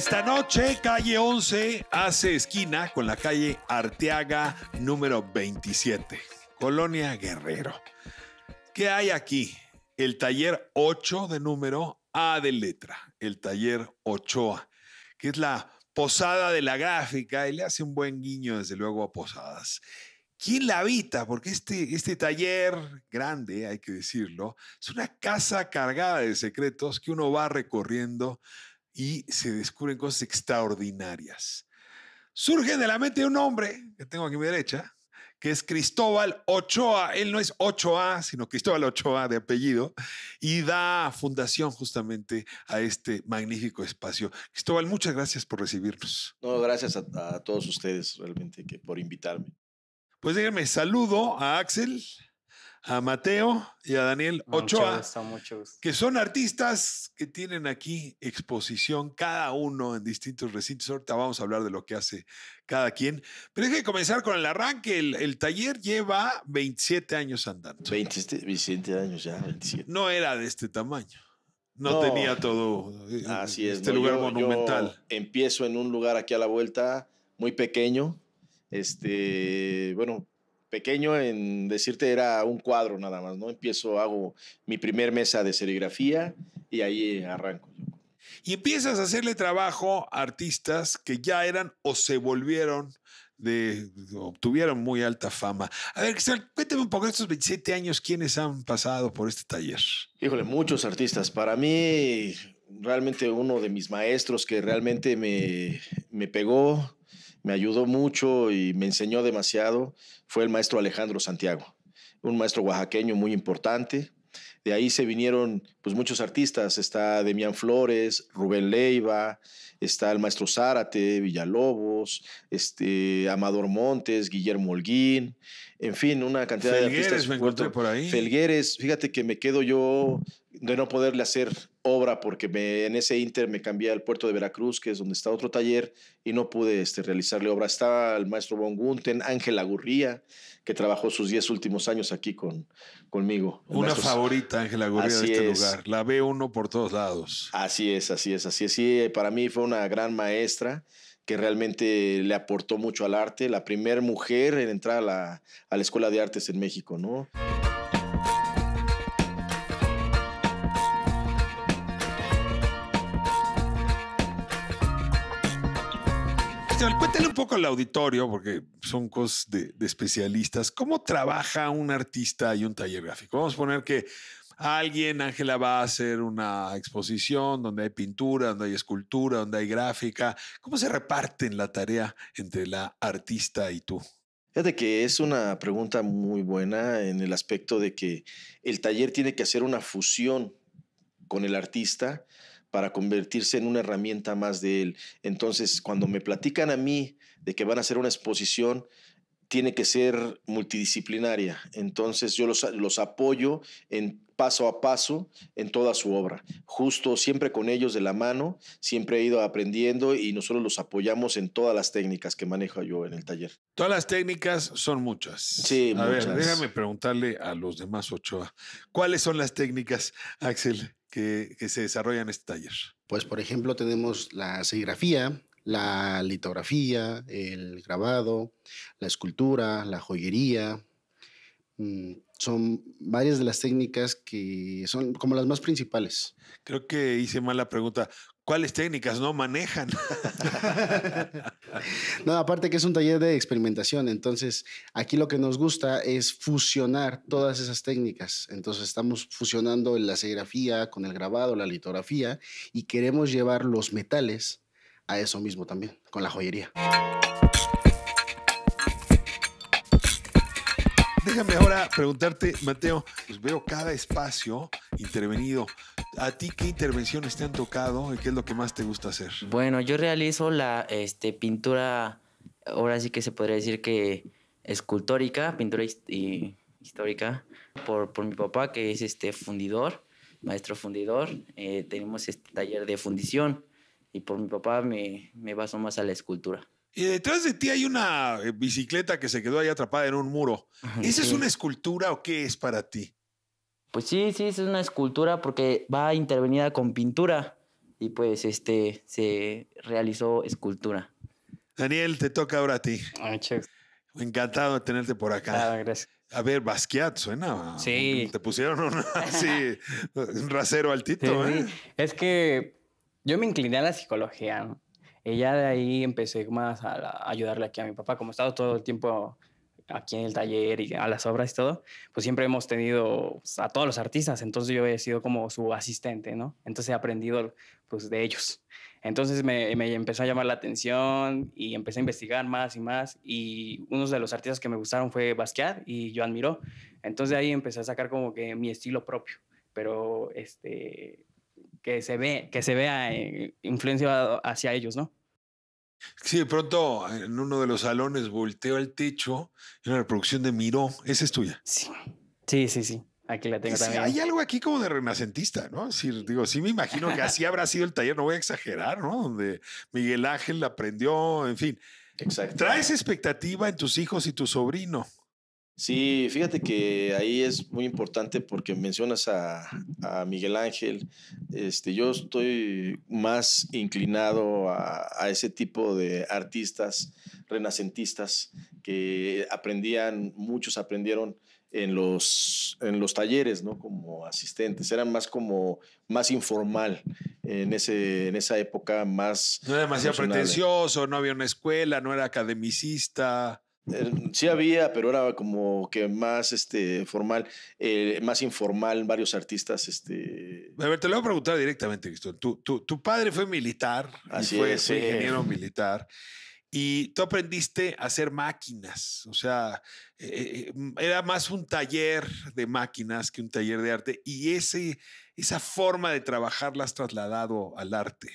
Esta noche, calle 11 hace esquina con la calle Arteaga número 27, Colonia Guerrero. ¿Qué hay aquí? El taller 8 de número A de letra, el taller Ochoa, que es la posada de la gráfica y le hace un buen guiño, desde luego, a posadas. ¿Quién la habita? Porque este, este taller grande, hay que decirlo, es una casa cargada de secretos que uno va recorriendo y se descubren cosas extraordinarias. Surge de la mente de un hombre que tengo aquí a mi derecha, que es Cristóbal Ochoa. Él no es Ochoa, sino Cristóbal Ochoa de apellido, y da fundación justamente a este magnífico espacio. Cristóbal, muchas gracias por recibirnos. No, gracias a, todos ustedes realmente que por invitarme. Pues déjenme, saludo a Axel a Mateo y a Daniel ah, Ochoa, que son artistas que tienen aquí exposición, cada uno en distintos recintos. Ahorita vamos a hablar de lo que hace cada quien. Pero hay que comenzar con el arranque. El, taller lleva 27 años andando. 27, años ya, No era de este tamaño. No, tenía todo eh, este lugar monumental. empiezo en un lugar aquí a la vuelta, muy pequeño. Este, bueno, pequeño en decirte era un cuadro nada más, ¿no? Empiezo, hago mi primer mesa de serigrafía y ahí arranco. Y empiezas a hacerle trabajo a artistas que ya eran o se volvieron de, obtuvieron muy alta fama. A ver, cuéntame un poco estos 27 años, ¿quiénes han pasado por este taller? Híjole, muchos artistas. Para mí, realmente uno de mis maestros que realmente me, me pegó me ayudó mucho y me enseñó demasiado fue el maestro Alejandro Santiago, un maestro oaxaqueño muy importante. De ahí se vinieron pues, muchos artistas, está Demián Flores, Rubén Leiva, está el maestro Zárate, Villalobos, este, Amador Montes, Guillermo Holguín, en fin, una cantidad de artistas. Felgueres, me encontré por ahí. Felgueres, fíjate que me quedo yo de no poderle hacer obra porque en ese inter me cambié al puerto de Veracruz, que es donde está otro taller, y no pude este, realizarle obra. estaba el maestro Von Gunten, Ángel Agurría, que trabajó sus diez últimos años aquí con, conmigo. Una favorita, Ángela Gurría de este lugar. La ve uno por todos lados. Así es, así es, así es. para mí fue una gran maestra que realmente le aportó mucho al arte, la primera mujer en entrar a la, a la Escuela de Artes en México, ¿no? cuéntale un poco al auditorio, porque son cosas de, de, especialistas, cómo trabaja un artista y un taller gráfico. Vamos a poner que alguien, Ángela, va a hacer una exposición donde hay pintura, donde hay escultura, donde hay gráfica. ¿Cómo se reparten la tarea entre la artista y tú? Fíjate que es una pregunta muy buena en el aspecto de que el taller tiene que hacer una fusión con el artista, para convertirse en una herramienta más de él. Entonces, cuando me platican a mí de que van a hacer una exposición, tiene que ser multidisciplinaria. Entonces yo los, apoyo en paso a paso en toda su obra. Justo siempre con ellos de la mano, siempre he ido aprendiendo y nosotros los apoyamos en todas las técnicas que manejo yo en el taller. Todas las técnicas son muchas. Sí, muchas. déjame preguntarle a los demás Ochoa, ¿cuáles son las técnicas, Axel? que, se desarrollan en este taller? Pues, por ejemplo, tenemos la serigrafía, la litografía, el grabado, la escultura, la joyería. Mm, son varias de las técnicas que son como las más principales. Creo que hice mal la pregunta. ¿Cuáles técnicas no manejan? no, aparte que es un taller de experimentación, entonces aquí lo que nos gusta es fusionar todas esas técnicas. Entonces estamos fusionando la serigrafía con el grabado, la litografía y queremos llevar los metales a eso mismo también, con la joyería. Déjame ahora preguntarte, Mateo, pues veo cada espacio intervenido. ¿A ti qué intervenciones te han tocado y qué es lo que más te gusta hacer? Bueno, yo realizo la este, pintura, ahora sí que se podría decir que escultórica, pintura y histórica por, por, mi papá, que es este fundidor, maestro fundidor. Eh, tenemos este taller de fundición y por mi papá me, me baso más a la escultura. Y detrás de ti hay una eh, bicicleta que se quedó ahí atrapada en un muro. ¿Esa es una escultura o qué es para ti? Pues sí, sí, es una escultura porque va intervenida con pintura y pues este se realizó escultura. Daniel, te toca ahora a ti. Ah, Encantado de tenerte por acá. Ah, gracias. A ver, Basquiat suena. Sí. Te pusieron así, un rasero altito. Sí, ¿eh? Es que yo me incliné a la psicología, ¿no? Y ya de ahí empecé más a, ayudarle aquí a mi papá, como he estado todo el tiempo aquí en el taller y a las obras y todo, pues siempre hemos tenido pues, a todos los artistas, entonces yo he sido como su asistente, ¿no? Entonces he aprendido pues de ellos. Entonces me, empezó a llamar la atención y empecé a investigar más y más y uno de los artistas que me gustaron fue Basquiat y yo admiró. Entonces de ahí empecé a sacar como que mi estilo propio, pero este que se ve que se vea eh, influenciado hacia ellos, ¿no? Sí, de pronto eh, en uno de los salones volteó al techo y una reproducción de Miró. Esa es tuya. Sí, sí, sí. sí. Aquí la tengo también. Hay algo aquí como de renacentista, ¿no? Sí, digo, sí me imagino que así habrá sido el taller, no voy a exagerar, ¿no? Donde Miguel Ángel aprendió, en fin. Exacto. Traes expectativa en tus hijos y tu sobrino. Sí, fíjate que ahí es muy importante porque mencionas a, Miguel Ángel. Este, yo estoy más inclinado a, ese tipo de artistas renacentistas que aprendían, muchos aprendieron en los, en los talleres, ¿no? Como asistentes. Eran más como, más informal en, ese, en esa época, más... No era demasiado pretencioso, no había una escuela, no era academicista. Eh, sí había, pero era como que más este, formal, eh, más informal, varios artistas. Este... A ver, te lo voy a preguntar directamente, Cristóbal. Tu, padre fue militar, fue, ingeniero militar, y tú aprendiste a hacer máquinas, o sea, eh, mm, era más un taller de máquinas que un taller de arte, y ese, esa forma de trabajar la has trasladado al arte.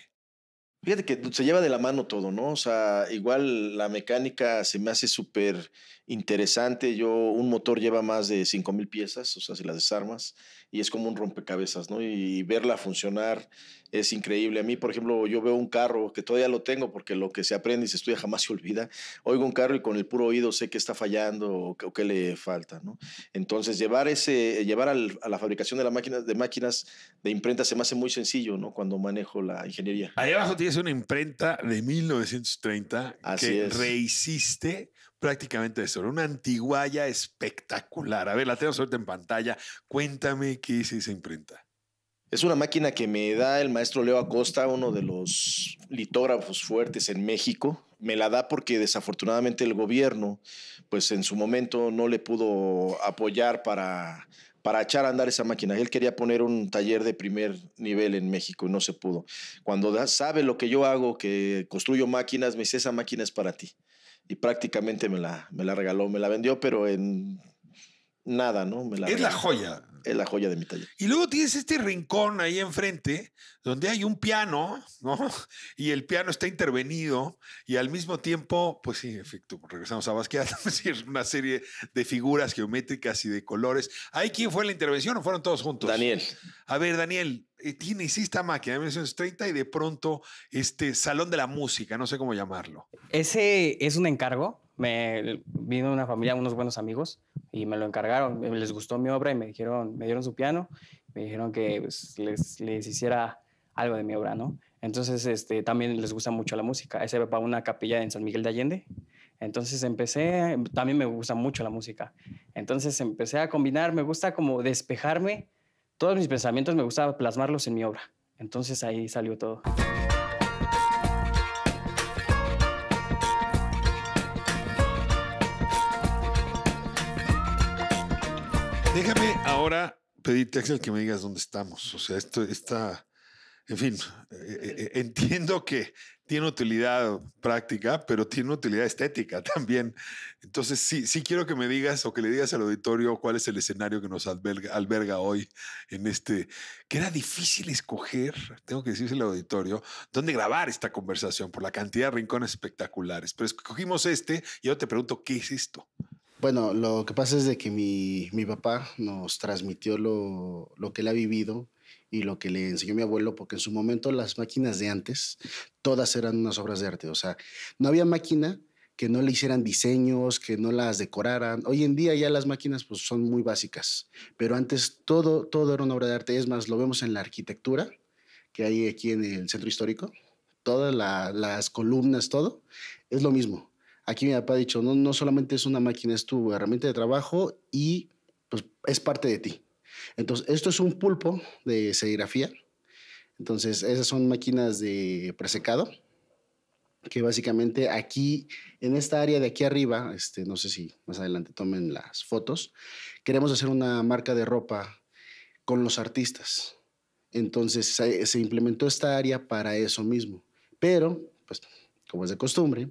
Fíjate que se lleva de la mano todo, ¿no? O sea, igual la mecánica se me hace súper interesante. Yo, un motor lleva más de 5000 piezas, o sea, si las desarmas, y es como un rompecabezas, ¿no? Y verla funcionar es increíble. A mí, por ejemplo, yo veo un carro que todavía lo tengo porque lo que se aprende y se estudia jamás se olvida. Oigo un carro y con el puro oído sé que está fallando o, que, qué le falta, ¿no? Entonces, llevar, ese, llevar a la fabricación de, de máquinas de imprenta se me hace muy sencillo, ¿no? Cuando manejo la ingeniería. Ahí abajo tienes una imprenta de 1930 que rehiciste prácticamente eso, una antiguaya espectacular. A ver, la tengo ahorita en pantalla. Cuéntame qué es esa imprenta. Es una máquina que me da el maestro Leo Acosta, uno de los litógrafos fuertes en México. Me la da porque desafortunadamente el gobierno, pues en su momento no le pudo apoyar para, para echar a andar esa máquina. Él quería poner un taller de primer nivel en México y no se pudo. Cuando sabe lo que yo hago, que construyo máquinas, me dice, esa máquina es para ti. Y prácticamente me la, me la regaló, me la vendió, pero en nada, ¿no? es la joya es eh, la joya de mi taller. Y luego tienes este rincón ahí enfrente donde hay un piano, ¿no? Y el piano está intervenido y al mismo tiempo, pues sí, efecto, regresamos a Basquiat, una serie de figuras geométricas y de colores. hay quién fue la intervención o fueron todos juntos? Daniel. A ver, Daniel, eh, tienes esta máquina de 1930 y de pronto este Salón de la Música, no sé cómo llamarlo. Ese es un encargo. Me vino una familia, unos buenos amigos y me lo encargaron, eh, les gustó mi obra y me dijeron, me dieron su piano, me dijeron que pues, les, hiciera algo de mi obra, ¿no? Entonces, este, también les gusta mucho la música. Ese va para una capilla en San Miguel de Allende. Entonces empecé, también me gusta mucho la música. Entonces empecé a combinar, me gusta como despejarme, todos mis pensamientos me gusta plasmarlos en mi obra. Entonces ahí salió todo. Déjame ahora pedirte, Axel, que me digas dónde estamos. O sea, esto está. En fin, eh, eh, eh, entiendo que tiene utilidad práctica, pero tiene utilidad estética también. Entonces, sí, sí quiero que me digas o que le digas al auditorio cuál es el escenario que nos alberga, hoy en este, que era difícil escoger, tengo que decirse al auditorio, dónde grabar esta conversación por la cantidad de rincones espectaculares. Pero escogimos este y yo te pregunto, ¿qué es esto? Bueno, lo que pasa es de que mi, papá nos transmitió lo, que él ha vivido y lo que le enseñó mi abuelo, porque en su momento las máquinas de antes, todas eran unas obras de arte. O sea, no había máquina que no le hicieran diseños, que no las decoraran. Hoy en día ya las máquinas pues, son muy básicas, pero antes todo, todo era una obra de arte. Es más, lo vemos en la arquitectura que hay aquí en el centro histórico. Todas las columnas, todo, es lo mismo Aquí mi papá ha dicho, no, no solamente es una máquina, es tu herramienta de trabajo y pues, es parte de ti. Entonces, esto es un pulpo de serigrafía. Entonces, esas son máquinas de presecado, que básicamente aquí, en esta área de aquí arriba, este, no sé si más adelante tomen las fotos, queremos hacer una marca de ropa con los artistas. Entonces, se, se implementó esta área para eso mismo. Pero, pues, como es de costumbre,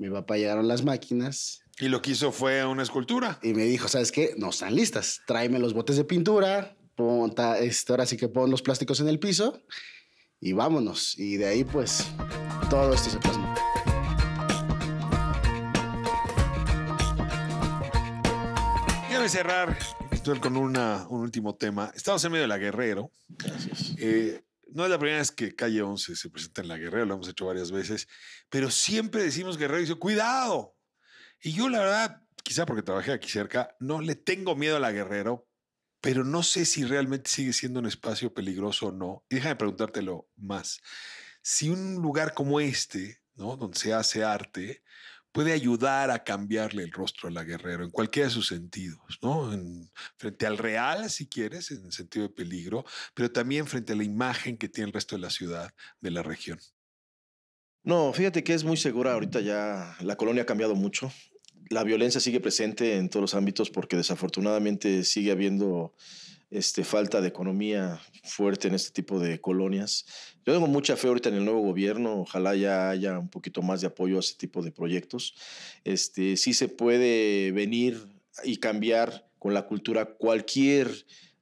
mi papá llegaron las máquinas. Y lo que hizo fue una escultura. Y me dijo, ¿sabes qué? No están listas. Tráeme los botes de pintura, ponta, esto ahora sí que pon los plásticos en el piso y vámonos. Y de ahí, pues, todo esto se pasó. Quiero cerrar esto con un último tema. Estamos en medio de la Guerrero. Gracias. Eh, no es la primera vez que Calle 11 se presenta en la Guerrero, lo hemos hecho varias veces, pero siempre decimos guerrero dice, cuidado. Y yo la verdad, quizá porque trabajé aquí cerca, no le tengo miedo a la guerrero, pero no sé si realmente sigue siendo un espacio peligroso o no. Y déjame preguntártelo más. Si un lugar como este, ¿no? donde se hace arte, puede ayudar a cambiarle el rostro a la guerrero en cualquiera de sus sentidos, ¿no? En, frente al real, si quieres, en sentido de peligro, pero también frente a la imagen que tiene el resto de la ciudad, de la región. No, fíjate que es muy segura. Ahorita ya la colonia ha cambiado mucho. La violencia sigue presente en todos los ámbitos porque desafortunadamente sigue habiendo este, falta de economía fuerte en este tipo de colonias. Yo tengo mucha fe ahorita en el nuevo gobierno, ojalá ya haya un poquito más de apoyo a este tipo de proyectos. Este, sí se puede venir y cambiar con la cultura cualquier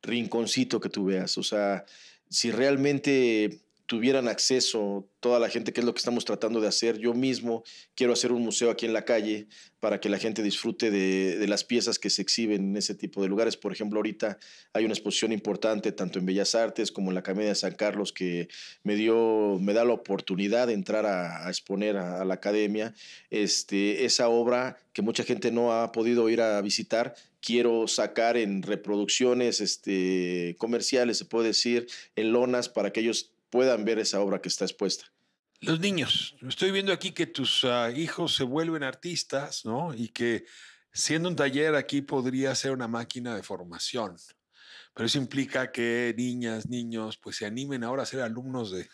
rinconcito que tú veas, o sea, si realmente tuvieran acceso toda la gente, que es lo que estamos tratando de hacer. Yo mismo quiero hacer un museo aquí en la calle para que la gente disfrute de, las piezas que se exhiben en ese tipo de lugares. Por ejemplo, ahorita hay una exposición importante tanto en Bellas Artes como en la Academia de San Carlos que me, dio, me da la oportunidad de entrar a, exponer a, la academia este, esa obra que mucha gente no ha podido ir a visitar, quiero sacar en reproducciones este, comerciales, se puede decir, en lonas, para que ellos puedan ver esa obra que está expuesta. Los niños, estoy viendo aquí que tus ah, hijos se vuelven artistas, ¿no? Y que siendo un taller aquí podría ser una máquina de formación. Pero eso implica que niñas, niños, pues se animen ahora a ser alumnos de,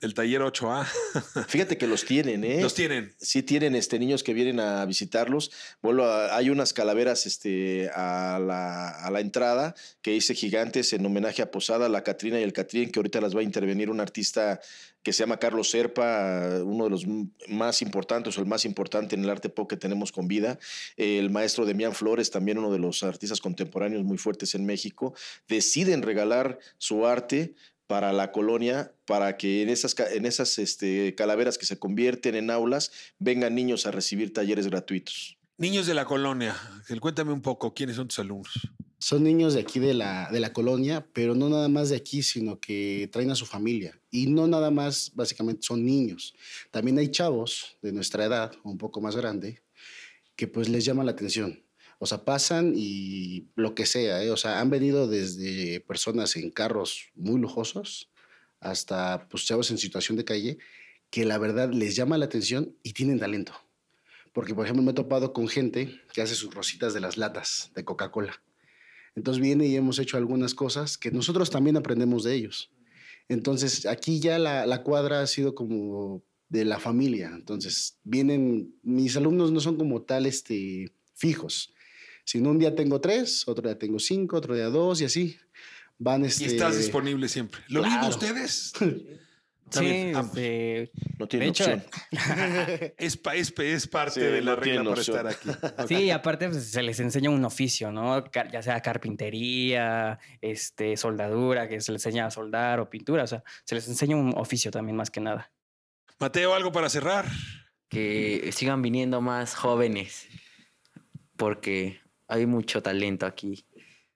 del taller 8A. Fíjate que los tienen, ¿eh? Los tienen. Sí tienen este, niños que vienen a visitarlos. Bueno, hay unas calaveras este, a, la, entrada que dice gigantes en homenaje a Posada, la Catrina y el Catrín, que ahorita las va a intervenir un artista que se llama Carlos Serpa, uno de los más importantes o el más importante en el arte pop que tenemos con vida. El maestro Demián Flores, también uno de los artistas contemporáneos muy fuertes en México, deciden regalar su arte para la colonia, para que en esas, en esas este, calaveras que se convierten en aulas vengan niños a recibir talleres gratuitos. Niños de la colonia, cuéntame un poco quiénes son tus alumnos son niños de aquí de la, de la colonia, pero no nada más de aquí, sino que traen a su familia. Y no nada más, básicamente, son niños. También hay chavos de nuestra edad, un poco más grande, que pues les llama la atención. O sea, pasan y lo que sea, ¿eh? o sea, han venido desde personas en carros muy lujosos hasta pues chavos en situación de calle que la verdad les llama la atención y tienen talento. Porque, por ejemplo, me he topado con gente que hace sus rositas de las latas de Coca-Cola. Entonces viene y hemos hecho algunas cosas que nosotros también aprendemos de ellos. Entonces aquí ya la, cuadra ha sido como de la familia. Entonces vienen, mis alumnos no son como tal este, fijos, sino un día tengo tres, otro día tengo cinco, otro día dos y así. Van Y este estás disponible siempre. ¿Lo mismo ustedes? Sí, este, no tiene es, es, parte de la regla para estar aquí. Sí, y aparte pues, se les enseña un oficio, ¿no? Ya sea carpintería, este, soldadura, que se les enseña a soldar o pintura. O sea, se les enseña un oficio también más que nada. Mateo, algo para cerrar. Que sigan viniendo más jóvenes, porque hay mucho talento aquí.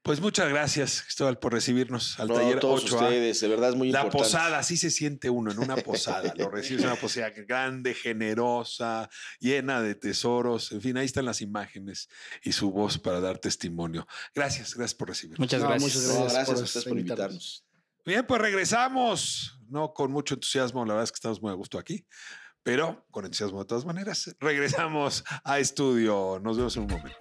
Pues muchas gracias, Cristóbal, por recibirnos al taller ustedes, de verdad es muy la La posada, así se siente uno en una posada. Lo recibes en una posada grande, generosa, llena de tesoros. En fin, ahí están las imágenes y su voz para dar testimonio. Gracias, gracias por recibirnos. Muchas gracias. Muchas gracias, por, a ustedes por invitarnos. Bien, pues regresamos. No con mucho entusiasmo, la verdad es que estamos muy a gusto aquí, pero con entusiasmo de todas maneras. Regresamos a estudio. Nos vemos en un momento.